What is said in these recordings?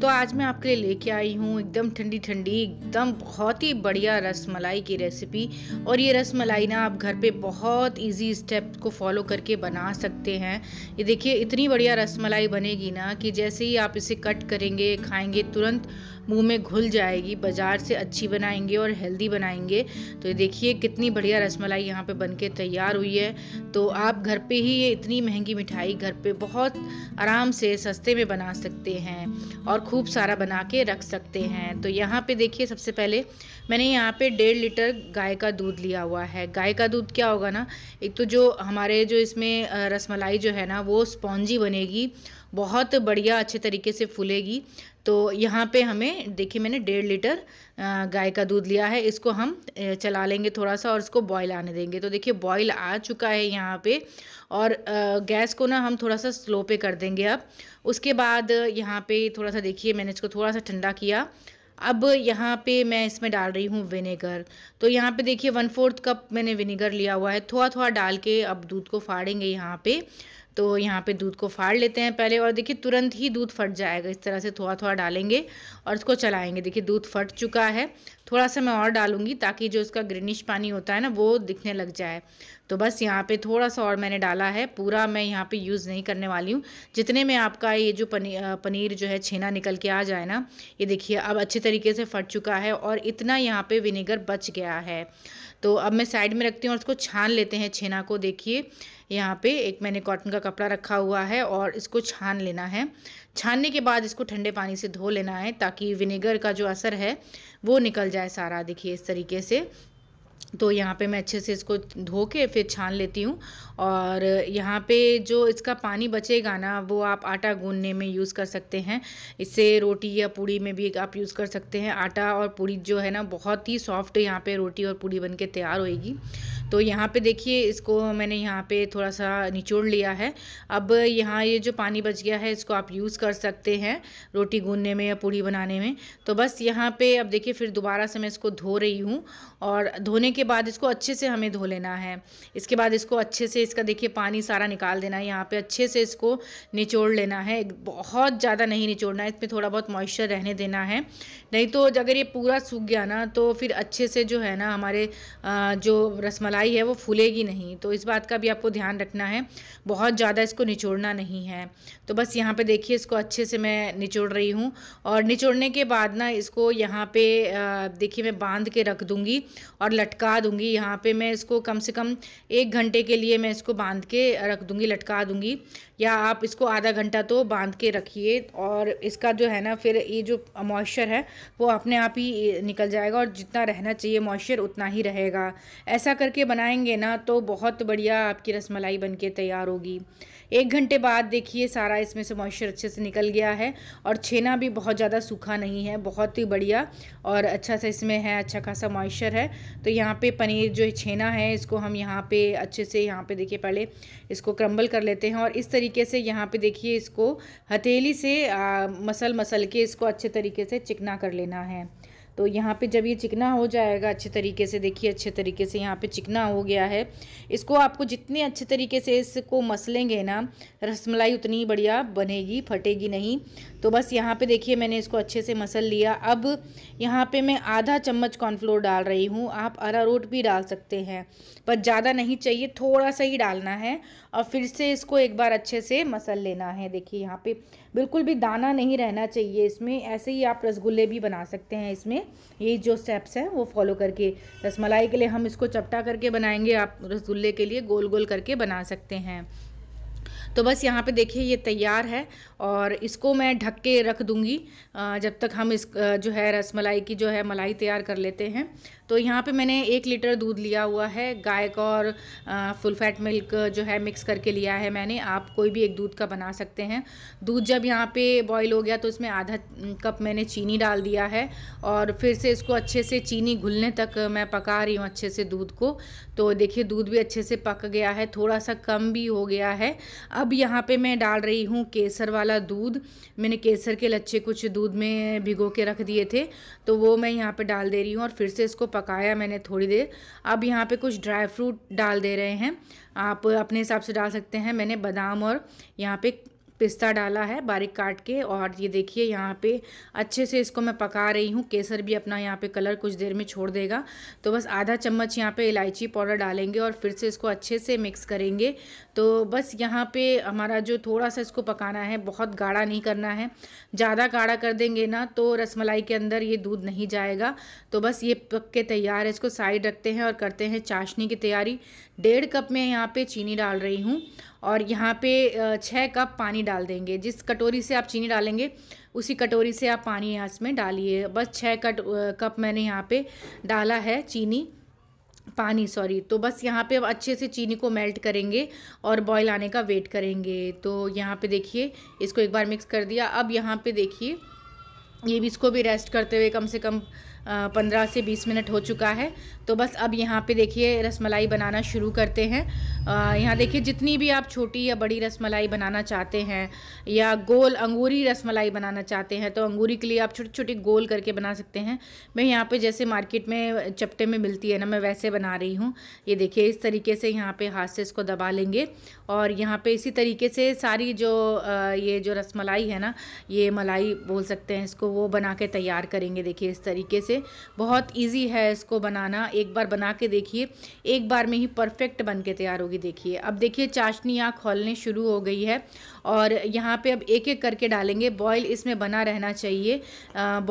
तो आज मैं आपके लिए लेके आई हूँ एकदम ठंडी ठंडी एकदम बहुत ही बढ़िया रस मलाई की रेसिपी और ये रस मलाई ना आप घर पे बहुत इजी स्टेप को फॉलो करके बना सकते हैं ये देखिए इतनी बढ़िया रस मलाई बनेगी ना कि जैसे ही आप इसे कट करेंगे खाएंगे तुरंत मुंह में घुल जाएगी बाज़ार से अच्छी बनाएंगे और हेल्दी बनाएंगे तो ये देखिए कितनी बढ़िया रसमलाई यहाँ पे बन के तैयार हुई है तो आप घर पे ही ये इतनी महंगी मिठाई घर पे बहुत आराम से सस्ते में बना सकते हैं और खूब सारा बना के रख सकते हैं तो यहाँ पे देखिए सबसे पहले मैंने यहाँ पे डेढ़ लीटर गाय का दूध लिया हुआ है गाय का दूध क्या होगा ना एक तो जो हमारे जो इसमें रसमलाई जो है ना वो स्पॉन्जी बनेगी बहुत बढ़िया अच्छे तरीके से फूलेगी तो यहाँ पे हमें देखिए मैंने डेढ़ लीटर गाय का दूध लिया है इसको हम चला लेंगे थोड़ा सा और इसको बॉयल आने देंगे तो देखिए बॉयल आ चुका है यहाँ पे और गैस को ना हम थोड़ा सा स्लो पे कर देंगे अब उसके बाद यहाँ पे थोड़ा सा देखिए मैंने इसको थोड़ा सा ठंडा किया अब यहाँ पे मैं इसमें डाल रही हूँ विनेगर तो यहाँ पे देखिए वन फोर्थ कप मैंने विनेगर लिया हुआ है थोड़ा थोड़ा डाल के अब दूध को फाड़ेंगे यहाँ पे तो यहाँ पे दूध को फाड़ लेते हैं पहले और देखिए तुरंत ही दूध फट जाएगा इस तरह से थोड़ा थोड़ा डालेंगे और इसको चलाएंगे देखिए दूध फट चुका है थोड़ा सा मैं और डालूंगी ताकि जो इसका ग्रीनिश पानी होता है ना वो दिखने लग जाए तो बस यहाँ पे थोड़ा सा और मैंने डाला है पूरा मैं यहाँ पे यूज़ नहीं करने वाली हूँ जितने में आपका ये जो पनीर पनीर जो है छेना निकल के आ जाए ना ये देखिए अब अच्छे तरीके से फट चुका है और इतना यहाँ पर विनेगर बच गया है तो अब मैं साइड में रखती हूँ और इसको छान लेते हैं छेना को देखिए यहाँ पे एक मैंने कॉटन का कपड़ा रखा हुआ है और इसको छान लेना है छानने के बाद इसको ठंडे पानी से धो लेना है ताकि विनेगर का जो असर है वो निकल जाए सारा देखिए इस तरीके से तो यहाँ पे मैं अच्छे से इसको धो के फिर छान लेती हूँ और यहाँ पे जो इसका पानी बचेगा ना वो आप आटा गूंदने में यूज़ कर सकते हैं इससे रोटी या पूड़ी में भी आप यूज़ कर सकते हैं आटा और पूड़ी जो है ना बहुत ही सॉफ्ट यहाँ पे रोटी और पूड़ी बन के तैयार होएगी तो यहाँ पे देखिए इसको मैंने यहाँ पे थोड़ा सा निचोड़ लिया है अब यहाँ ये जो पानी बच गया है इसको आप यूज़ कर सकते हैं रोटी गूंदने में या पूड़ी बनाने में तो बस यहाँ पे अब देखिए फिर दोबारा से मैं इसको धो रही हूँ और धोने के बाद इसको अच्छे से हमें धो लेना है इसके बाद इसको अच्छे से इसका देखिए पानी सारा निकाल देना है यहाँ पर अच्छे से इसको निचोड़ लेना है बहुत ज़्यादा नहीं निचोड़ना है इसमें थोड़ा बहुत मॉइस्चर रहने देना है नहीं तो अगर ये पूरा सूख गया ना तो फिर अच्छे से जो है ना हमारे जो रसमला मलाई है वो फूलेगी नहीं तो इस बात का भी आपको ध्यान रखना है बहुत ज़्यादा इसको निचोड़ना नहीं है तो बस यहाँ पे देखिए इसको अच्छे से मैं निचोड़ रही हूँ और निचोड़ने के बाद ना इसको यहाँ पे देखिए मैं बांध के रख दूँगी और लटका दूँगी यहाँ पे मैं इसको कम से कम एक घंटे के लिए मैं इसको बांध के रख दूँगी लटका दूँगी या आप इसको आधा घंटा तो बांध के रखिए और इसका जो है ना फिर ये जो मॉइस्चर है वो अपने आप ही निकल जाएगा और जितना रहना चाहिए मॉइस्चर उतना ही रहेगा ऐसा करके बनाएंगे ना तो बहुत बढ़िया आपकी रसमलाई बन के तैयार होगी एक घंटे बाद देखिए सारा इसमें से मॉइस्चर अच्छे से निकल गया है और छेना भी बहुत ज़्यादा सूखा नहीं है बहुत ही बढ़िया और अच्छा सा इसमें है अच्छा खासा मॉइस्चर है तो यहाँ पे पनीर जो छेना है इसको हम यहाँ पे अच्छे से यहाँ पे देखिए पहले इसको क्रम्बल कर लेते हैं और इस तरीके से यहाँ पर देखिए इसको हथेली से आ, मसल मसल के इसको अच्छे तरीके से चिकना कर लेना है तो यहाँ पे जब ये चिकना हो जाएगा अच्छे तरीके से देखिए अच्छे तरीके से यहाँ पे चिकना हो गया है इसको आपको जितने अच्छे तरीके से इसको मसलेंगे ना रसमलाई उतनी बढ़िया बनेगी फटेगी नहीं तो बस यहाँ पे देखिए मैंने इसको अच्छे से मसल लिया अब यहाँ पे मैं आधा चम्मच कॉर्नफ्लोर डाल रही हूँ आप अरारोट भी डाल सकते हैं पर ज़्यादा नहीं चाहिए थोड़ा सा ही डालना है और फिर से इसको एक बार अच्छे से मसल लेना है देखिए यहाँ पे बिल्कुल भी दाना नहीं रहना चाहिए इसमें ऐसे ही आप रसगुल्ले भी बना सकते हैं इसमें यही जो स्टेप्स हैं वो फॉलो करके रसमलाई के लिए हम इसको चपटा करके बनाएंगे आप रसगुल्ले के लिए गोल गोल करके बना सकते हैं तो बस यहाँ पे देखिए ये तैयार है और इसको मैं ढक के रख दूँगी जब तक हम इस जो है रसमलाई की जो है मलाई तैयार कर लेते हैं तो यहाँ पे मैंने एक लीटर दूध लिया हुआ है गाय का और फुल फैट मिल्क जो है मिक्स करके लिया है मैंने आप कोई भी एक दूध का बना सकते हैं दूध जब यहाँ पे बॉईल हो गया तो इसमें आधा कप मैंने चीनी डाल दिया है और फिर से इसको अच्छे से चीनी घुलने तक मैं पका रही हूँ अच्छे से दूध को तो देखिए दूध भी अच्छे से पक गया है थोड़ा सा कम भी हो गया है अब अब यहाँ पे मैं डाल रही हूँ केसर वाला दूध मैंने केसर के लच्छे कुछ दूध में भिगो के रख दिए थे तो वो मैं यहाँ पे डाल दे रही हूँ और फिर से इसको पकाया मैंने थोड़ी देर अब यहाँ पे कुछ ड्राई फ्रूट डाल दे रहे हैं आप अपने हिसाब से डाल सकते हैं मैंने बादाम और यहाँ पे पिस्ता डाला है बारीक काट के और ये देखिए यहाँ पे अच्छे से इसको मैं पका रही हूँ केसर भी अपना यहाँ पे कलर कुछ देर में छोड़ देगा तो बस आधा चम्मच यहाँ पे इलायची पाउडर डालेंगे और फिर से इसको अच्छे से मिक्स करेंगे तो बस यहाँ पे हमारा जो थोड़ा सा इसको पकाना है बहुत गाढ़ा नहीं करना है ज़्यादा गाढ़ा कर देंगे ना तो रसमलाई के अंदर ये दूध नहीं जाएगा तो बस ये पक के तैयार है इसको साइड रखते हैं और करते हैं चाशनी की तैयारी डेढ़ कप में यहाँ पर चीनी डाल रही हूँ और यहाँ पे छः कप पानी डाल देंगे जिस कटोरी से आप चीनी डालेंगे उसी कटोरी से आप पानी यहाँ इसमें डालिए बस छः कट कप मैंने यहाँ पे डाला है चीनी पानी सॉरी तो बस यहाँ पे अब अच्छे से चीनी को मेल्ट करेंगे और बॉईल आने का वेट करेंगे तो यहाँ पे देखिए इसको एक बार मिक्स कर दिया अब यहाँ पे देखिए ये भी इसको भी रेस्ट करते हुए कम से कम पंद्रह से बीस मिनट हो चुका है तो बस अब यहाँ पे देखिए रसमलाई बनाना शुरू करते हैं यहाँ देखिए जितनी भी आप छोटी या बड़ी रसमलाई बनाना चाहते हैं या गोल अंगूरी रसमलाई बनाना चाहते हैं तो अंगूरी के लिए आप छोटी छोटी गोल करके बना सकते हैं मैं यहाँ पर जैसे मार्केट में चपटे में मिलती है ना मैं वैसे बना रही हूँ ये देखिए इस तरीके से यहाँ पर हाथ से इसको दबा लेंगे और यहाँ पर इसी तरीके से सारी जो ये जो रसमलाई है ना ये मलाई बोल सकते हैं इसको वो बना के तैयार करेंगे देखिए इस तरीके से बहुत ईजी है इसको बनाना एक बार बना के देखिए एक बार में ही परफेक्ट बन के तैयार होगी देखिए अब देखिए चाशनी यहाँ खोलने शुरू हो गई है और यहाँ पे अब एक एक करके डालेंगे बॉयल इसमें बना रहना चाहिए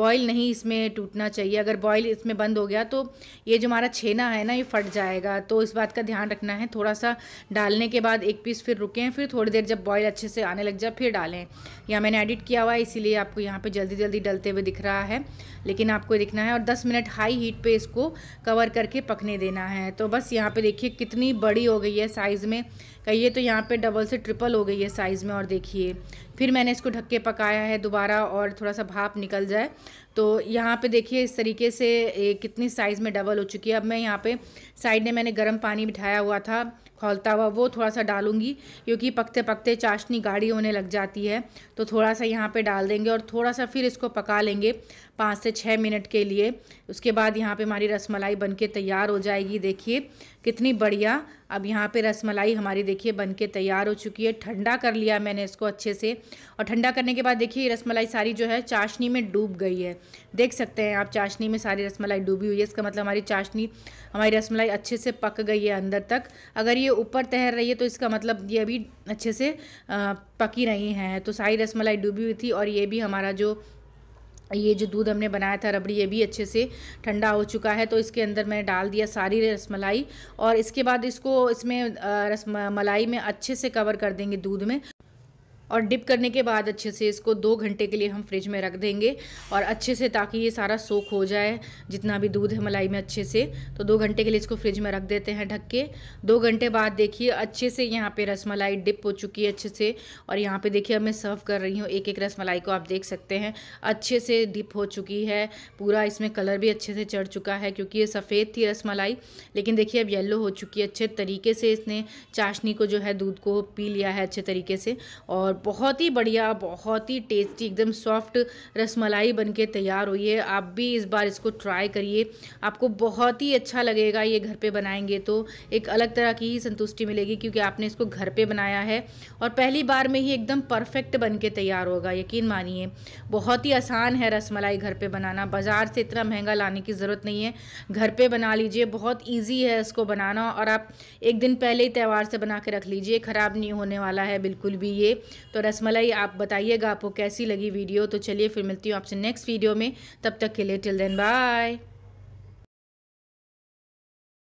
बॉयल नहीं इसमें टूटना चाहिए अगर बॉयल इसमें बंद हो गया तो ये जो हमारा छेना है ना ये फट जाएगा तो इस बात का ध्यान रखना है थोड़ा सा डालने के बाद एक पीस फिर रुकें फिर थोड़ी देर जब बॉयल अच्छे से आने लग जाए फिर डालें या मैंने एडिट किया हुआ है इसीलिए आपको यहाँ पर जल्दी जल्दी डलते हुए दिख रहा है लेकिन आपको दिखना है और 10 मिनट हाई हीट पे इसको कवर करके पकने देना है तो बस यहाँ पे देखिए कितनी बड़ी हो गई है साइज़ में कही तो यहाँ पे डबल से ट्रिपल हो गई है साइज़ में और देखिए फिर मैंने इसको ढक के पकाया है दोबारा और थोड़ा सा भाप निकल जाए तो यहाँ पे देखिए इस तरीके से कितनी साइज़ में डबल हो चुकी है अब मैं यहाँ पे साइड में मैंने गर्म पानी बिठाया हुआ था खोलता हुआ वो थोड़ा सा डालूंगी क्योंकि पकते पकते चाशनी गाढ़ी होने लग जाती है तो थोड़ा सा यहाँ पे डाल देंगे और थोड़ा सा फिर इसको पका लेंगे पाँच से छः मिनट के लिए उसके बाद यहाँ पे हमारी रसमलाई बनके तैयार हो जाएगी देखिए कितनी बढ़िया अब यहाँ पे रसमलाई हमारी देखिए बन के तैयार हो चुकी है ठंडा कर लिया मैंने इसको अच्छे से और ठंडा करने के बाद देखिए रसमलाई सारी जो है चाशनी में डूब गई है देख सकते हैं आप चाशनी में सारी रसमलाई डूबी हुई है इसका मतलब हमारी चाशनी हमारी रसमलाई अच्छे से पक गई है अंदर तक अगर ये ऊपर तैर रही है तो इसका मतलब ये अभी अच्छे से पकी रही हैं तो सारी रसमलाई डूबी हुई थी और ये भी हमारा जो ये जो दूध हमने बनाया था रबड़ी ये भी अच्छे से ठंडा हो चुका है तो इसके अंदर मैंने डाल दिया सारी रसमलाई और इसके बाद इसको इसमें रस मलाई में अच्छे से कवर कर देंगे दूध में और डिप करने के बाद अच्छे से इसको दो घंटे के लिए हम फ्रिज में रख देंगे और अच्छे से ताकि ये सारा सोख हो जाए जितना भी दूध है मलाई में अच्छे से तो दो घंटे के लिए इसको फ्रिज में रख देते हैं ढक के दो घंटे बाद देखिए अच्छे से यहाँ पे रसमलाई डिप हो चुकी है अच्छे से और यहाँ पे देखिए अब मैं सर्व कर रही हूँ एक एक मलाई को आप देख सकते हैं अच्छे से डिप हो चुकी है पूरा इसमें कलर भी अच्छे से चढ़ चुका है क्योंकि ये सफ़ेद थी मलाई लेकिन देखिए अब येल्लो हो चुकी है अच्छे तरीके से इसने चाशनी को जो है दूध को पी लिया है अच्छे तरीके से और बहुत ही बढ़िया बहुत ही टेस्टी एकदम सॉफ्ट रसमलाई बन के तैयार हुई है आप भी इस बार इसको ट्राई करिए आपको बहुत ही अच्छा लगेगा ये घर पे बनाएंगे तो एक अलग तरह की ही संतुष्टि मिलेगी क्योंकि आपने इसको घर पे बनाया है और पहली बार में ही एकदम परफेक्ट बन के तैयार होगा यकीन मानिए बहुत ही आसान है रस घर पर बनाना बाज़ार से इतना महंगा लाने की ज़रूरत नहीं है घर पर बना लीजिए बहुत ईजी है इसको बनाना और आप एक दिन पहले ही त्यौहार से बना के रख लीजिए ख़राब नहीं होने वाला है बिल्कुल भी ये तो रसमलाई आप बताइएगा आपको कैसी लगी वीडियो तो चलिए फिर मिलती हूँ आपसे नेक्स्ट वीडियो में तब तक के लिए टिल देन बाय